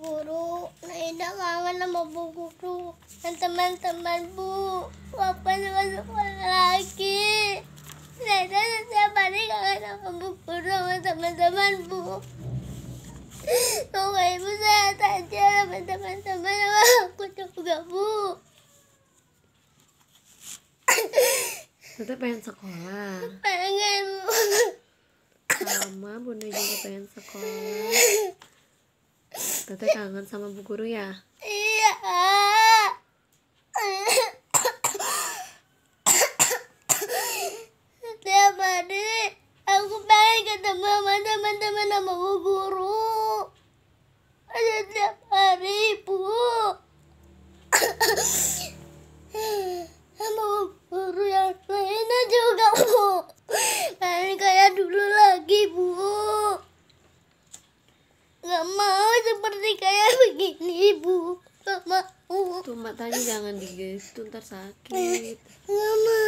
guru. Naida kangen sama bu guru dan teman-teman bu. apa sama sekolah lagi. Naida setiap hari kangen sama bu guru sama teman-teman bu. Semoga ibu sehat aja sama teman-teman sama aku juga bu. Tante pengen sekolah. Pengen. bu, sama Bunda juga pengen sekolah. Teteh kangen sama Bu Guru ya? Iya. Setiap hari aku pengen ketemu sama teman-teman sama Bu Guru. Setiap hari, Bu. sama Bu Guru yang lainnya juga, Bu. Pengen kayak dulu lagi, Bu. Gak mau seperti kayak begini ibu nggak tuh matanya jangan digestu ntar sakit mama